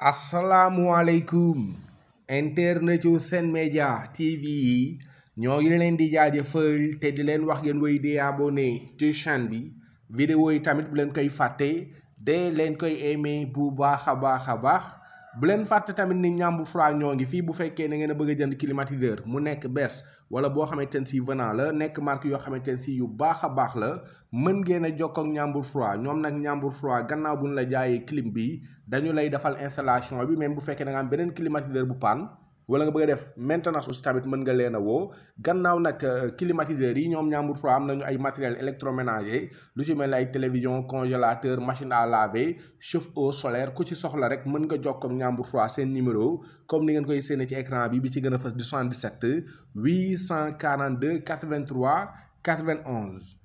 asalaamualeykum internet yu seen média tv yi ñoo ngi leen di jaajëfal te di leen wax ngeen woy di abonné ci chaîne bi vidéo yi tamit bu leen koy fàtte de leen koy aimé bu baax a baax a baax bu leen fàtte tamit ni ñàmbu Fra ñoo ngi fii bu fekkee ne ngeen a bëgg a jënd climatiseur mu nekk bees wala boo xamante ne si venant la nekk marque yoo xamante ne si yu baax a baax la mën ngeen a jokkoo ak ñaambur froid ñoom nag ñaambur froid gannaaw bu ñu la jaayee clim bi dañu lay defal installation bi même bu fekkee da am beneen climatiseur bu paan wala nga bëgg def maintenance aussi tamit mën nga leen a woo gannaaw nag euh, climatiseurs yi ñoom Ndiambour Fra am nañu ay matériel électroménager lu ci mel ne ay télévision congélateur machine à laver chauffe-eau solaire ku ci soxla rek mën nga jokkoog Ndiambour Fra seen numéro comme ni ngeen koy séenee ci écran bi bi ci gën a fës di 77 842 83 91.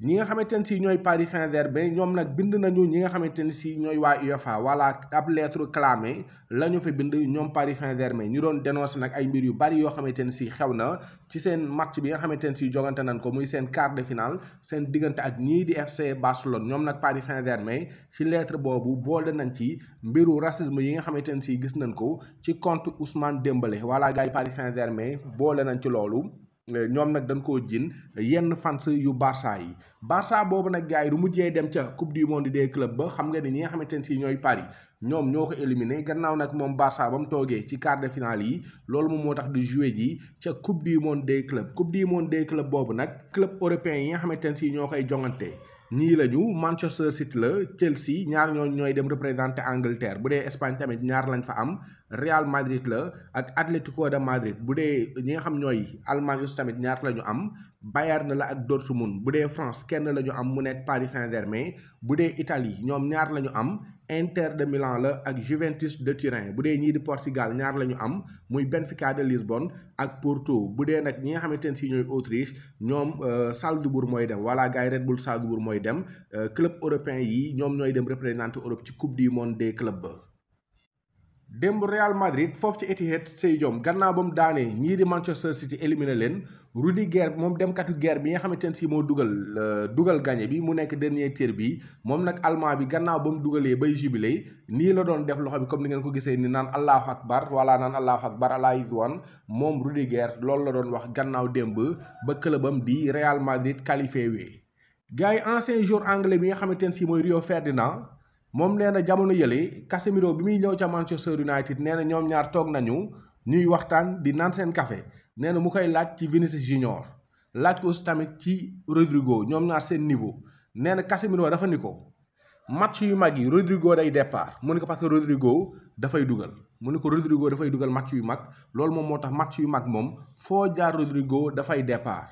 ñi nga xamante ne si ñooy Paris Saint-Germain ñoom nag bind nañu ñi nga xamante ne si ñooy waa UEFA wala ab lettre clamée la ñu fa bind ñoom Paris Saint-Germain ñu doon dénoncé nag ay mbir yu bari yoo xamante ne si xew na ci seen match bi nga xamante ne si jogante nañ ko muy seen quart de finale seen diggante ak ñii di FC Barcelone ñoom nag Paris Saint-Germain ci lettre boobu boole nañ ci mbiru racisme yi nga xamante ne si gis nañ ko ci compte Ousmane Dembélé wala gars yi Paris Saint-Germain boole nañ ci loolu. Euh, ñoom nag dañ koo jin yenn fans yu Barça yi Barça boobu nag gars yi du mujjee dem ca coupe du monde des clubs ba xam nga ni ñi nga xamante ne si ñooy Paris ñoom ñoo ko éliminé gannaaw nag moom Barça ba mu toogee ci quart de finale yi loolu moom moo tax di joué ji ca coupe du monde des clubs coupe du monde des clubs boobu nag club européen yi nga xamante ne si ñoo koy jongante ñii la ñu Manchester City la Chelsea ñaar ñooñu ñooy dem représenté Angleterre bu dee Espagne tamit ñaar lañ fa am Real Madrid la ak Atlético de Madrid bu dee ñi nga xam ñooy Allemagne aussi tamit ñaar la ñu am Bayern la ak Dortmund bu dee France kenn la ñu am mu nekk Paris Saint-Germain bu dee Italie ñoom ñaar la ñu am Inter de Milan la ak Juventus de Turin bu dee ñii di Portugal ñaar la ñu am muy Benfica de Lisbonne ak Porto bu dee nag ñi nga xamante ne si ñooy Autriche ñoom euh, Salzbourg mooy dem walaa gars yi bul Bull Salzbourg mooy dem euh, club européen yi ñoom ñooy dem représenté Europe ci coupe du monde des clubs. démb Real Madrid foofu ci Etihad Stadium gannaaw ba mu daanee ñii di Manchester City éliminé leen Rudiger moom demkatu guerre bi nga xamante ne si moo dugal euh, dugal gagné bi mu nekk dernier tiers bi moom nag allemand bi gannaaw ba mu dugalee bay jubilé nii la doon def loxo bi comme ni ngeen ko gisee ni naan allahu akbar wala naan allahu akbar allah is one moom Rudiger loolu la doon wax gannaaw démb ba këlëbam di Real Madrid qualifié wee gars yi ancien joueur bi nga xamante ne si mooy Rio Ferdinand moom nee na jamono yële Casemiro bi muy ñëw ca Manchester United nee na ñoom ñaar toog nañu ñuy waxtaan di naan seen kafe nee na mu koy laaj ci Vinicius Junior laaj ko tamit ci Rodrigo ñoom ñaar seen niveau nee na Casemiro dafa ni ko match yu mag yi Rodrigo day départ mu ne ko parce que Rodrigo dafay dugal mu ne ko Rodrigo dafay dugal match yu mag loolu moom moo tax match yu mag moom foo jaar Rodrigo dafay départ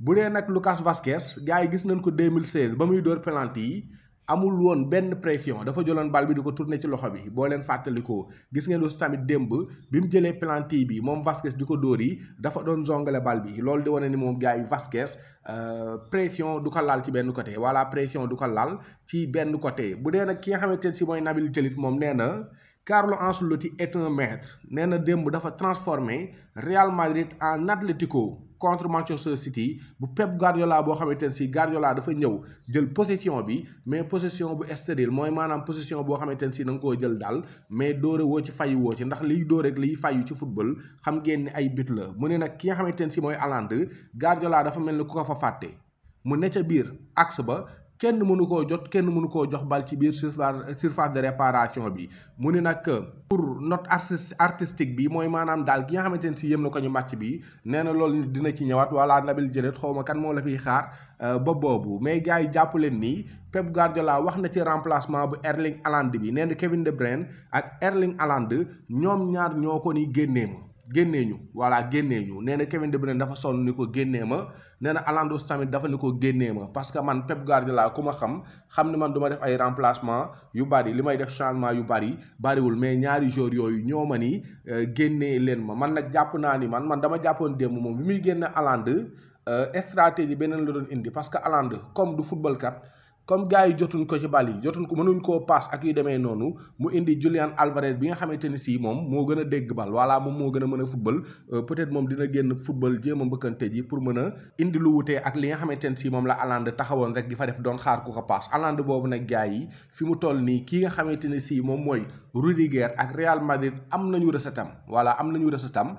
bu dee nag Lucas Vazquez gars yi gis nañ ko 2016 ba muy door penalty yi. amul woon benn pression dafa jëloon bal bi di ko tourner ci loxo bi boo leen fàttalikoo gis ngeen aussi tamit démb bi mu jëlee bi moom Vasquez di ko dóor yi dafa doon jongale bal bi loolu di wane ni moom gars Vasquez euh, pression du ko laal ci benn côté voilà pression du ko laal ci benn côté bu dee nag ki nga xamante ne si mooy Nabil Djellit moom nee na Carlo Ancelotti est un maître nee na démb dafa transformer Real Madrid en Atlético contre Manchester City bu Pep Guardiola boo xamante ne si Guardiola dafa ñëw jël position bi mais possession bu stérile mooy maanaam possession boo xamante ne sii danga nga koo jël daal mais dóore woo ci fayu woo ci ndax liy dóore ak liy fayu ci football xam ngeen ni ay but la mu ne nag ki nga xamante ne si mooy Haaland Guardiola dafa mel ni ku ko fa fàtte mu ne ca biir axe ba kenn mënu koo jot kenn mënu koo jox bal ci biir surface surface de réparation bi mu ni nag pour note artistique bi mooy maanaam daal ki nga xamante ne si yëm na ko ñu match bi nee na loolu dina ci ñëwaat wala Nabil Djellit xaw ma kan moom la fiy xaar euh, ba boobu mais gars yi jàpp leen nii Pep Guardiola wax na ci remplacement bu Erling Haaland bi nee na Kevin De Bruyne ak Erling Haaland ñoom ñaar ñoo ko ni génnee ma génnee ñu voilà génnee ñu nee na Kevin De Bruyne dafa sonn ni ko génnee ma nee na Alan Dos tamit dafa ni ko génnee ma parce que man Pep Guardiola ku ma xam xam ne man du def ay remplacement yu bari li may def changement yu bari bariwul mais ñaari joueurs yooyu ñoo ma ni euh, génnee leen ma man na jàpp naa ni man man dama jàppoon démb moom bi muy génne Alan euh, stratégie beneen la doon indi parce que Alan comme du football kat. comme gars yi jotuñ ko ci bal yi jotuñ ko mënuñ koo paas ak yu demee noonu mu indi Julian Alvarez bi nga xamante ni sii moom moo gën a dégg bal moom moo gën a mën a football euh, peut-être moom dina génn football jéem a mbëkkante ji pour mën a indi lu ak li nga xamante ni sii moom la Haaland taxawoon rek di fa def doon xaar ku ko paas Haaland boobu nag gars yi fi mu toll nii kii nga xamante ni sii moom mooy Rudiger ak Real Madrid am nañu recetam voilà am nañu recetam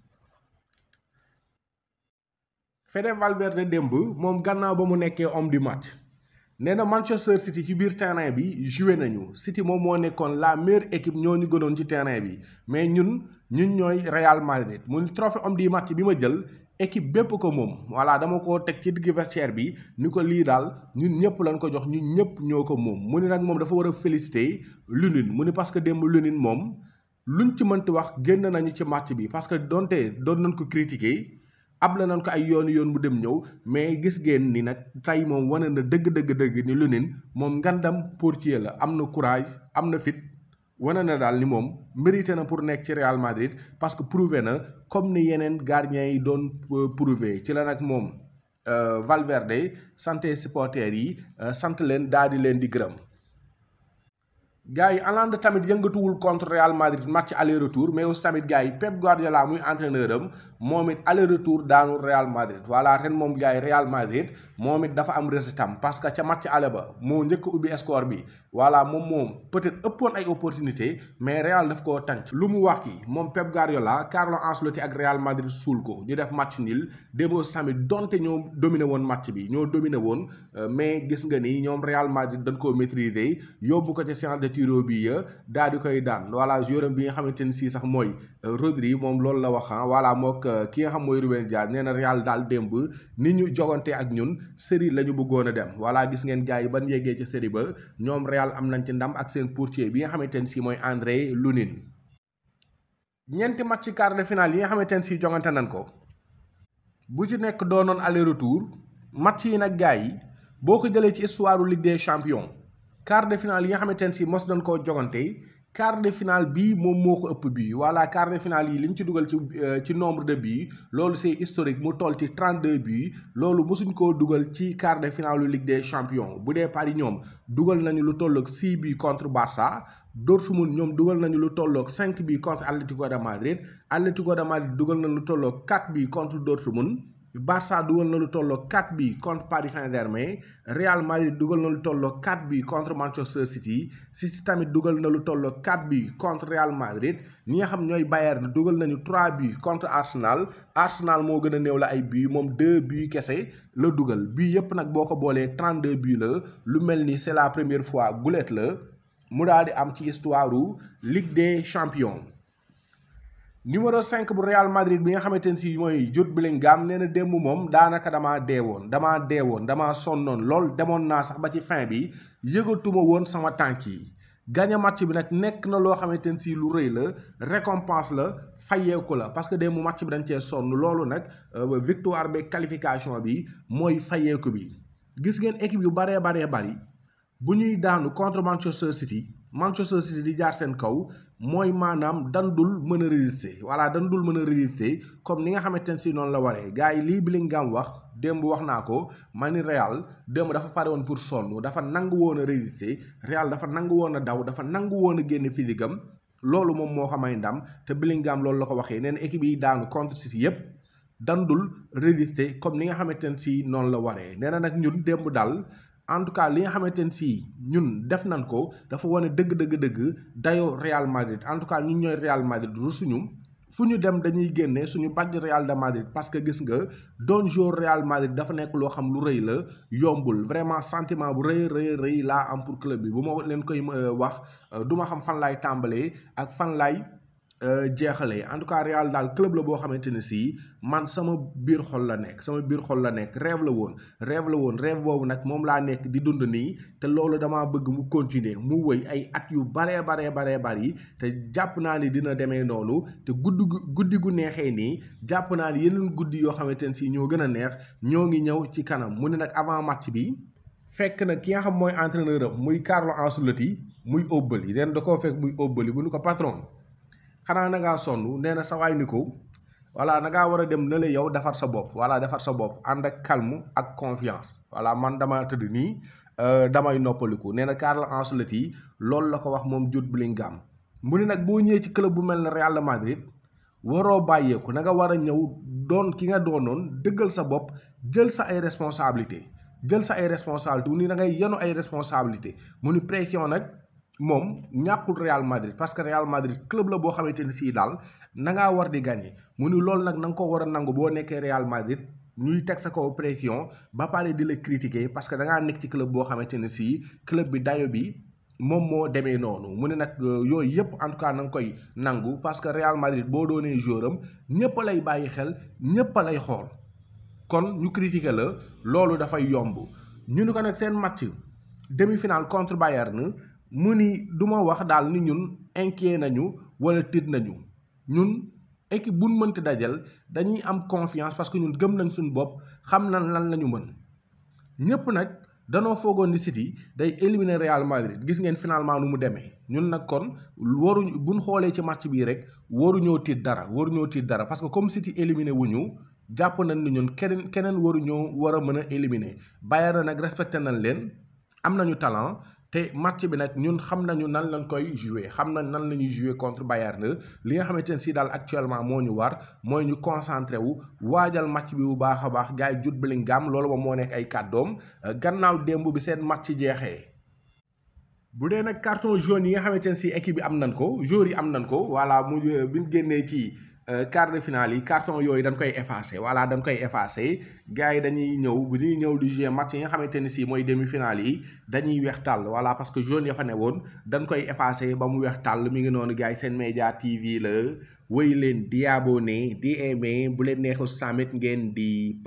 Fede Valverde démb moom gannaaw ba mu nekkee homme du match nee na Manchester City ci biir terrain bi joué nañu City moom moo nekkoon la meilleure équipe ñoo ñu gënoon ci terrain bi mais ñun ñun ñooy Real Madrid mu trophée homme du match bi ma jël équipe bépp ko moom voilà dama ko teg ci digg vestiaire bi ni ko lii daal ñun ñëpp lañ ko jox ñun ñëpp ñoo ko moom mu ni nag moom dafa war a féliciter Lunin mu ni parce que démb Lunin moom luñ ci mënti wax génn nañu ci match bi parce que donte doon nañ ko critiquer. ab able nañ ko ay yoon yoon mu dem ñëw mais gis ngeen ni nag tey moom wane na dëgg dëgg dëgg ni lu nin moom ngandam portier la am na courage am na fit wane na daal ni moom mérité na pour nekk ci Real Madrid parce que prouvé na comme ni yeneen gardien yi doon euh, prouvé ci la nag moom euh, Valverde santé supporters yi euh, sant leen daal di leen di gërëm. gars yi Hollande tamit yëngatuwul contre Real Madrid match aller retour mais aussi tamit gars yi Pep Guardiola muy entraîneur am moom it aller retour daanu Real Madrid voilà ren moom gars yi Real Madrid moom it dafa am résultat parce que ca match ale ba moo njëkk ubbi score bi voilà moom moom peut-être ëppoon ay opportunité mais Real daf ko tànc lu mu wax ki moom Pep Guardiola Carlo Ancelotti ak Real Madrid suul ko ñu def match nil débo sami donte ñoo dominé woon match bi ñoo dominé woon euh, mais gis nga ni ñoom Real Madrid dañ koo maîtriser yóbbu ko ci séance de tiro bi ya daal di koy daan voilà joueur bi nga xamante ni si sax mooy euh, Rodri moom loolu la wax ah voilà mook euh, ki nga xam mooy Ruben Dias nee na daal démb ni ñu jogante ak ñun série la ñu bëggoon a dem voilà gis ngeen gars yi ban yeggee ca série ba ñoom Real am nañ ci ndam ak seen portier bi nga xamante ne si mooy André Lunin ñeenti match ci quart de finale yi nga xamante ne si jongante nañ ko bu ci nekk doonoon aller retour match yi nag gars yi boo ko jëlee ci histoire Ligue des champions quart de finale yi nga xamante ne si mos nañ koo jogante quart de finale bii moom moo ko ëpp bii voilà quart de finale yi li ñu ci dugal ci euh, ci nombre de bii loolu c'est historique mu toll ci 32 bi loolu mosuñ koo dugal ci quart de finale Ligue des champions bu dee Paris ñoom dugal nañu lu tolloog 6 bii contre Barça Dortmund ñoom dugal nañu lu tolloog 5 bii contre Atlético de Madrid Atlético de Madrid dugal nañu lu tolloog 4 bii contre Dortmund Barça a na lu 4 buts contre Paris Saint-Germain Real Madrid a na lu 4 buts contre Manchester City City tamit a na 4 buts contre Real Madrid ñi nga xam ñooy Bayern nañu 3 buts contre Arsenal Arsenal a néew la ay 2 buts kese le dugal bii yépp nag boo ko 32 buts, le. lu mel c'est la première fois gulet la mu daal di am ci histoire Ligue des Champions numéro 5 Real Madrid bi nga xamanteni si mooy Jude Bellingham nee na démb moom daanaka le sax ba fin bi sama match bi na lo xamanteni lu reuy la récompense la fayeeku la parce que match bi dañ qui sonn euh, victoire bi qualification bi bi gis ngeen équipe yu bare bare bari bu ñuy contre Manchester City Manchester City di jaar mooy maanaam dandul mën a résister voilà dandul mën a résister comme ni nga xamante ne sii noonu la waree gars yi lii Bellingham wax démb wax naa ko ma ni Real démb dafa pare woon pour sonn dafa nangu woon a résister Real nangu woon a daw dafa nangu woon a génne physique am loolu moom moo ko may te Bellingham loolu la ko waxee nee na équipe yi daanu contre si yépp dandul résister comme ni nga xamante ne si noonu la waree nee na nag ñun démb daal. en tout cas li nga xamante ne si ñun def nañ ko dafa wane dëgg-dëgg-dëgg dayoo Real Madrid en tout cas ñun ñooy Real Madrid suñu fu ñu dem dañuy génne suñu bàjj Real de Madrid parce que gis nga doon jour Real Madrid dafa nekk loo xam lu rëy la yombul vraiment sentiment bu rëy rëy rëy laa am pour club bi bu ma leen koy euh, wax euh, duma xam fan laay tàmbalee ak fan laay. Euh, jeexale en tout cas Real la boo xamante ne sii man sama biir xol la nekk sama biir xol la nekk rêve la woon rêve la woon rêve boobu nag moom laa nekk di dund nii te loolu damaa bëgg mu continuer mu wëy ay at yu baree baree baree bari te jàpp naa ni dina demee noonu te guddi guddi gu neexee nii jàpp naa ni yeneen guddi yoo xamante ne sii ñoo gën a neex ñoo ngi ñëw ci kanam mu ne nag avant match bi fekk nag ki nga xam mooy entraîneur am muy Carlo Ancelotti muy óbbali ren da koo fekk muy óbbali bu nu ko patron xanaa na ngaa sonn nee na sa waay ni ko voilà na ngaa war a dem na la yow defar sa bopp voilà defar sa bopp ànd ak calme ak confiance voilà man dama tëdd nii euh, damay noppaliku nee na Carlo Ancelotti loolu la ko wax moom Jude Bellingham mu ni nag boo ñëwee ci club bu mel ne Real Madrid waroo bàyyeeku na nga war a ñëw doon ki nga doonoon dëggal sa bopp jël sa ay responsabilité jël sa ay responsabilité mu nii da ngay yenu ay responsabilité mu ni pression nag moom ñàkkul Real Madrid parce que Real Madrid club la boo xamante ni sii daal na war di gagné mu ni loolu nag na nga ko war a nangu boo nekkee Real Madrid ñuy teg sa kaw pression ba pare di la critiquer parce que danga ngaa nekk ci club boo xamante ne sii club bi dayo bi moom moo demee noonu mu ne nag euh, yooyu yëpp en tout na nga koy nangu parce que Real Madrid boo doonee joueur am ñëpp lay bàyyi xel ñëpp a lay xool kon ñu critiquer la loolu dafay yomb ñu ko nag seen match demi-finale contre Bayern mu ni du ma wax daal ni ñun inquiet nañu wala tiit nañu ñun équipe buñ mënti dajal dañuy am confiance parce que ñun gëm nañ suñu bopp xam nañ lan la ñu mën ñëpp nag danoo foogoon ni City day éliminer Real Madrid gis ngeen finalement nu mu demee ñun nag kon waruñ buñ xoolee ci match bii rek waruñoo tiit dara waruñoo tiit dara parce que comme siti éliminé wu ñu jàpp nañ ni ñun keneen keneen waruñoo war a mën a éliminer Bayern nag respecté nañ leen am nañu talent te match bi nag ñun xam nañu nan lañ koy jouer xam nañ nan la ñuy jouer contre Bayern li nga xamante ne si daal actuellement moo ñu war mooy ñu concentré wu waajal match bi bu baax a baax gars yi Jude Bellingham loolu ba moo nekk ay kàddoom euh, gannaaw démb bi seen match jeexee. bu dee nag carton jaune yi nga xamante ne sii équipe bi am nañ ko joueurs yi am nañ ko voilà mu euh, bi ñu génnee ci. Euh, quart de finale yi carton yoy dañ koy effacé voilà dañ koy effacé gars dañuy bu ñuy du match yi nga xamanteni si demi finale yi dañuy voilà parce que jaune ya fa ne dañ koy effacé ba mu mi ngi nonu gars sen media TV le wéy leen di abonné di aimer bu ngeen di